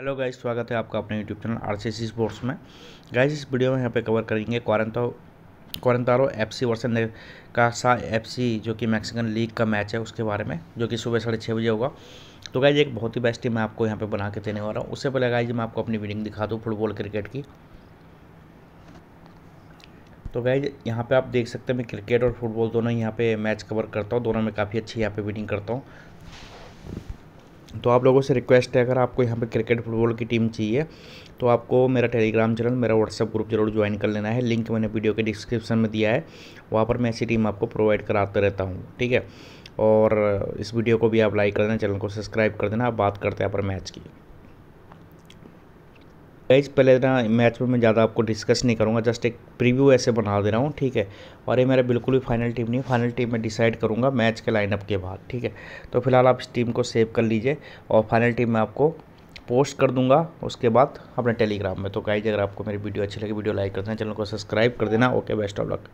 hello guys स्वागत है आपका अपने YouTube channel R C C sports में गाइस इस वीडियो में यहाँ पे कवर करेंगे क्वारंतो क्वारंतारो एफ सी वर्सन का सा एफ सी जो कि मैक्सिकन लीग का मैच है उसके बारे में जो कि सुबह साढ़े छः बजे होगा तो गाइस एक बहुत ही बेस्ट टीम मैं आपको यहाँ पे बना के देने वाला हूँ उससे पहले गाइज मैं आपको अपनी विनिंग दिखा दूँ फुटबॉल क्रिकेट की तो गाइज यहाँ पर आप देख सकते हैं मैं क्रिकेट और फुटबॉल दोनों यहाँ पर मैच कवर करता हूँ दोनों में काफ़ी अच्छी यहाँ पर विनिंग करता हूँ तो आप लोगों से रिक्वेस्ट है अगर आपको यहाँ पे क्रिकेट फुटबॉल की टीम चाहिए तो आपको मेरा टेलीग्राम चैनल मेरा व्हाट्सअप ग्रुप जरूर ज्वाइन कर लेना है लिंक मैंने वीडियो के डिस्क्रिप्शन में दिया है वहाँ पर मैं ऐसी टीम आपको प्रोवाइड कराते रहता हूँ ठीक है और इस वीडियो को भी आप लाइक कर देना चैनल को सब्सक्राइब कर देना आप बात करते हैं यहाँ पर मैच की गाइज पहले ना मैच में मैं ज़्यादा आपको डिस्कस नहीं करूँगा जस्ट एक प्रीव्यू ऐसे बना दे रहा हूँ ठीक है और ये मेरा बिल्कुल भी फाइनल टीम नहीं फाइनल टीम में डिसाइड करूँगा मैच के लाइनअप के बाद ठीक है तो फिलहाल आप इस टीम को सेव कर लीजिए और फाइनल टीम में आपको पोस्ट कर दूंगा उसके बाद अपने टेलीग्राम में तो गाइज अगर आपको मेरी वीडियो अच्छी लगी वीडियो लाइक कर देना चैनल को सब्सक्राइब कर देना ओके बेस्ट ऑफ लक